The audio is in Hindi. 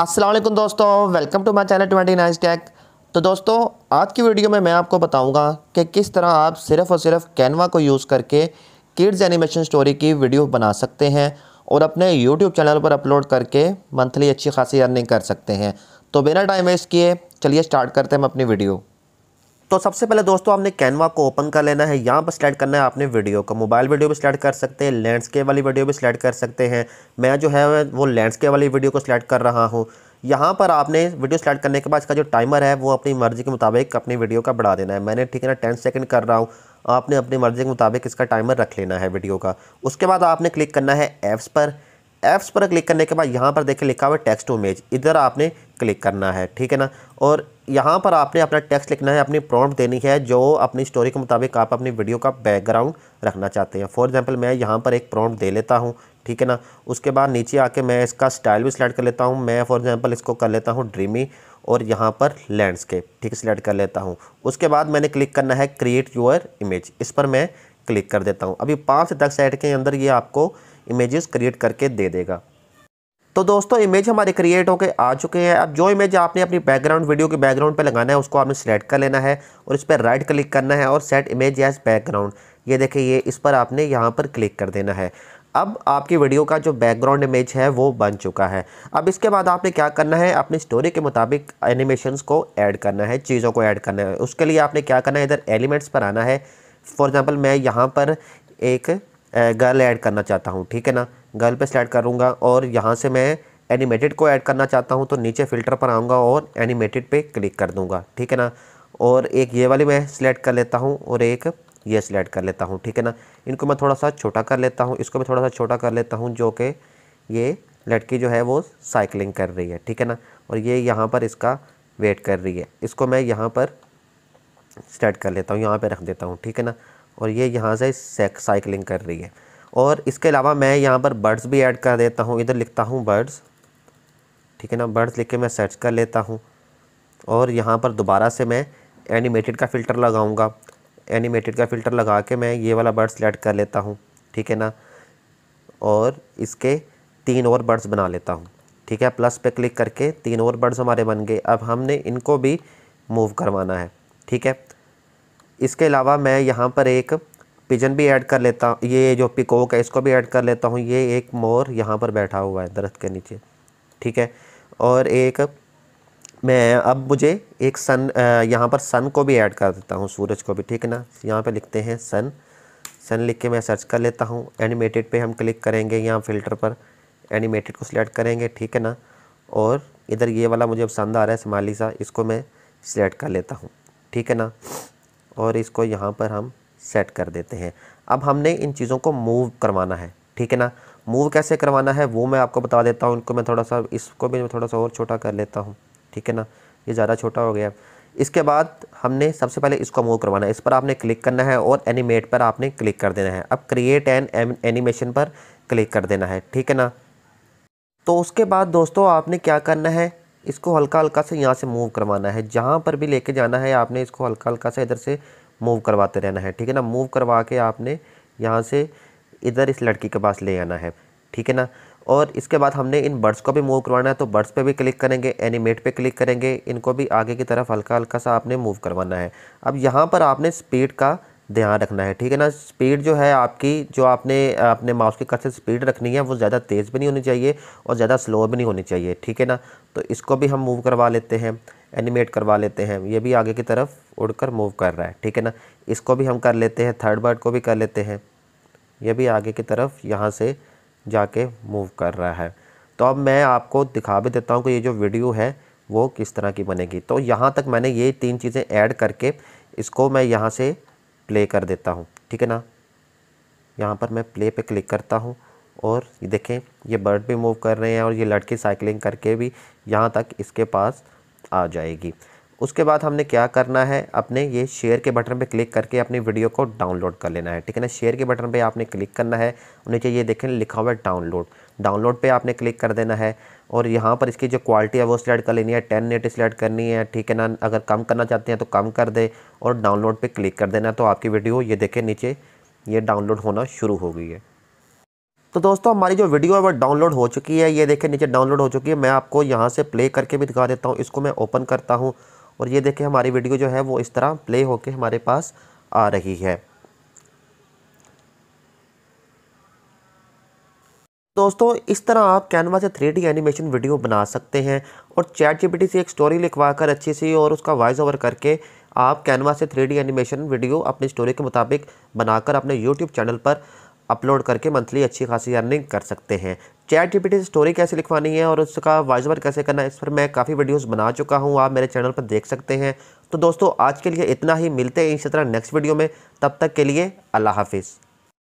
असलम दोस्तों welcome to my channel twenty nice tech तो दोस्तों आज की वीडियो में मैं आपको बताऊंगा कि किस तरह आप सिर्फ़ और सिर्फ कैनवा को यूज़ करके किड्स एनिमेशन स्टोरी की वीडियो बना सकते हैं और अपने यूट्यूब चैनल पर अपलोड करके मंथली अच्छी खासी अर्निंग कर सकते हैं तो बिना टाइम वेस्ट किए चलिए स्टार्ट करते हैं हम अपनी वीडियो तो सबसे पहले दोस्तों आपने कैनवा को ओपन कर लेना है यहाँ पर सिलेक्ट करना है आपने वीडियो को मोबाइल वीडियो भी सिलेक्ट कर सकते हैं लैंडस्केप वाली वीडियो भी सिलेक्ट कर सकते हैं मैं जो है वो लैंडस्केप वाली वीडियो को सिलेक्ट कर रहा हूँ यहाँ पर आपने वीडियो सेलेक्ट करने के बाद इसका जो टाइमर है वो अपनी मर्ज़ी के मुताबिक अपनी वीडियो का बढ़ा देना है मैंने ठीक है ना टेन सेकंड कर रहा हूँ आपने अपनी मर्ज़ी के मुताबिक इसका टाइमर रख लेना है वीडियो का उसके बाद आपने क्लिक करना है ऐप्स पर ऐप्स पर क्लिक करने के बाद यहाँ पर देखिए लिखा हुआ है टेक्स्ट टू इमेज इधर आपने क्लिक करना है ठीक है ना और यहाँ पर आपने अपना टेक्स्ट लिखना है अपनी प्रॉम्प्ट देनी है जो अपनी स्टोरी के मुताबिक आप अपनी वीडियो का बैकग्राउंड रखना चाहते हैं फॉर एग्जांपल मैं यहाँ पर एक प्रॉम्प्ट दे लेता हूँ ठीक है ना उसके बाद नीचे आके मैं इसका स्टाइल भी सिलेक्ट कर लेता हूँ मैं फॉर एग्ज़ाम्पल इसको कर लेता हूँ ड्रीमी और यहाँ पर लैंडस्केप ठीक सिलेक्ट कर लेता हूँ उसके बाद मैंने क्लिक करना है क्रिएट योर इमेज इस पर मैं क्लिक कर देता हूँ अभी पाँच से दस साइड के अंदर ये आपको इमेजेस क्रिएट करके दे देगा तो दोस्तों इमेज हमारे क्रिएट होकर आ चुके हैं अब जो इमेज आपने अपनी बैकग्राउंड वीडियो के बैकग्राउंड पे लगाना है उसको आपने सेलेक्ट कर लेना है और इस पर राइट क्लिक करना है और सेट इमेज एज बैकग्राउंड ये देखिए ये इस पर आपने यहाँ पर क्लिक कर देना है अब आपकी वीडियो का जो बैकग्राउंड इमेज है वो बन चुका है अब इसके बाद आपने क्या करना है अपनी स्टोरी के मुताबिक एनिमेशंस को ऐड करना है चीज़ों को ऐड करना है उसके लिए आपने क्या करना है इधर एलिमेंट्स पर आना है फॉर एग्ज़ाम्पल मैं यहाँ पर एक गर्ल ऐड करना चाहता हूँ ठीक है ना गर्ल पे स्लाइड करूँगा और यहाँ से मैं एनिमेटेड को ऐड करना चाहता हूँ तो नीचे फ़िल्टर पर आऊँगा और एनिमेटेड पे क्लिक कर दूँगा ठीक है ना और एक ये वाली मैं सिलेक्ट कर लेता हूँ और एक ये सिलेक्ट कर लेता हूँ ठीक है ना इनको मैं थोड़ा सा छोटा कर लेता हूँ इसको मैं थोड़ा सा छोटा कर लेता हूँ जो कि ये लड़की जो है वो साइकिलिंग कर रही है ठीक है ना और ये यहाँ पर इसका वेट कर रही है इसको मैं यहाँ पर स्टार्ट कर लेता हूँ यहाँ पर रख देता हूँ ठीक है ना और ये यहाँ से साइकिलिंग कर रही है और इसके अलावा मैं यहाँ पर बर्ड्स भी ऐड कर देता हूँ इधर लिखता हूँ बर्ड्स ठीक है ना बर्ड्स लिख के मैं सर्च कर लेता हूँ और यहाँ पर दोबारा से मैं एनिमेटेड का फ़िल्टर लगाऊँगा एनिमेटेड का फ़िल्टर लगा के मैं ये वाला बर्ड्स सेलेक्ट कर लेता हूँ ठीक है ना और इसके तीन और बर्ड्स बना लेता हूँ ठीक है प्लस पे क्लिक करके तीन और बर्ड्स हमारे बन गए अब हमने इनको भी मूव करवाना है ठीक है इसके अलावा मैं यहाँ पर एक पिजन भी ऐड कर लेता हूँ ये जो पिकोक है इसको भी ऐड कर लेता हूँ ये एक मोर यहाँ पर बैठा हुआ है दरख्त के नीचे ठीक है और एक मैं अब मुझे एक सन यहाँ पर सन को भी ऐड कर देता हूँ सूरज को भी ठीक है ना यहाँ पे लिखते हैं सन सन लिख के मैं सर्च कर लेता हूँ एनिमेटेड पे हम क्लिक करेंगे यहाँ फ़िल्टर पर एनिमेटेड को सिलेक्ट करेंगे ठीक है ना और इधर ये वाला मुझे पसंद आ रहा है समाली सा इसको मैं सिलेक्ट कर लेता हूँ ठीक है ना और इसको यहाँ पर हम सेट कर देते हैं अब हमने इन चीज़ों को मूव करवाना है ठीक है ना मूव कैसे करवाना है वो मैं आपको बता देता हूँ इनको मैं थोड़ा सा इसको भी मैं थोड़ा सा और छोटा कर लेता हूँ ठीक है ना ये ज़्यादा छोटा हो गया इसके बाद हमने सबसे पहले इसको मूव करवाना है इस पर आपने क्लिक करना है और एनिमेट पर आपने क्लिक कर देना है अब क्रिएट एन एनिमेशन पर क्लिक कर देना है ठीक है ना तो उसके बाद दोस्तों आपने क्या करना है इसको हल्का हल्का से यहाँ से मूव करवाना है जहाँ पर भी लेके जाना है आपने इसको हल्का हल्का से इधर से मूव करवाते रहना है ठीक है ना मूव करवा के आपने यहाँ से इधर इस लड़की के पास ले आना है ठीक है ना और इसके बाद हमने इन बर्ड्स को भी मूव करवाना है तो बर्ड्स पे भी क्लिक करेंगे एनिमेट पे क्लिक करेंगे इनको भी आगे की तरफ हल्का हल्का सा आपने मूव करवाना है अब यहाँ पर आपने स्पीड का ध्यान रखना है ठीक है ना स्पीड जो है आपकी जो आपने अपने माउस के कट से स्पीड रखनी है वो ज़्यादा तेज़ भी नहीं होनी चाहिए और ज़्यादा स्लो भी नहीं होनी चाहिए ठीक है ना तो इसको भी हम मूव करवा लेते हैं एनिमेट करवा लेते हैं ये भी आगे की तरफ उड़कर मूव कर रहा है ठीक है ना इसको भी हम कर लेते हैं थर्ड बर्ड को भी कर लेते हैं ये भी आगे की तरफ यहाँ से जाके मूव कर रहा है तो अब मैं आपको दिखा भी देता हूँ कि ये जो वीडियो है वो किस तरह की बनेगी तो यहाँ तक मैंने ये तीन चीज़ें ऐड करके इसको मैं यहाँ से प्ले कर देता हूँ ठीक है ना यहाँ पर मैं प्ले पे क्लिक करता हूँ और ये देखें ये बर्ड भी मूव कर रहे हैं और ये लड़की साइकिलिंग करके भी यहाँ तक इसके पास आ जाएगी उसके बाद हमने क्या करना है अपने ये शेयर के बटन पे क्लिक करके अपनी वीडियो को डाउनलोड कर लेना है ठीक है ना शेयर के बटन पे आपने क्लिक करना है नीचे ये देखें लिखा हुआ है डाउनलोड डाउनलोड पे आपने क्लिक कर देना है और यहाँ पर इसकी जो क्वालिटी है वो सिलेक्ट कर लेनी है टेन नेट सिलेक्ट करनी है ठीक है ना अगर कम करना चाहते हैं तो कम कर दे और डाउनलोड पर क्लिक कर देना तो आपकी वीडियो ये देखें नीचे ये डाउनलोड होना शुरू हो गई है तो दोस्तों हमारी जो वीडियो है वो डाउनलोड हो चुकी है ये देखें नीचे डाउनलोड हो चुकी है मैं आपको यहाँ से प्ले करके भी दिखा देता हूँ इसको मैं ओपन करता हूँ और ये देखें हमारी वीडियो जो है वो इस तरह प्ले होके हमारे पास आ रही है दोस्तों इस तरह आप कैनवा से थ्री डी एनिमेशन वीडियो बना सकते हैं और चैट जीपीटी से एक स्टोरी लिखवा कर अच्छी सी और उसका वॉइस ओवर करके आप कैनवा से थ्री डी एनिमेशन वीडियो अपनी स्टोरी के मुताबिक बनाकर अपने यूट्यूब चैनल पर अपलोड करके मंथली अच्छी खासी अर्निंग कर सकते हैं चैट जीपीटी से स्टोरी कैसे लिखवानी है और उसका वॉइस ओवर कैसे करना है इस पर मैं काफ़ी वीडियोस बना चुका हूँ आप मेरे चैनल पर देख सकते हैं तो दोस्तों आज के लिए इतना ही मिलते हैं इसी तरह नेक्स्ट वीडियो में तब तक के लिए अल्लाह हाफिज़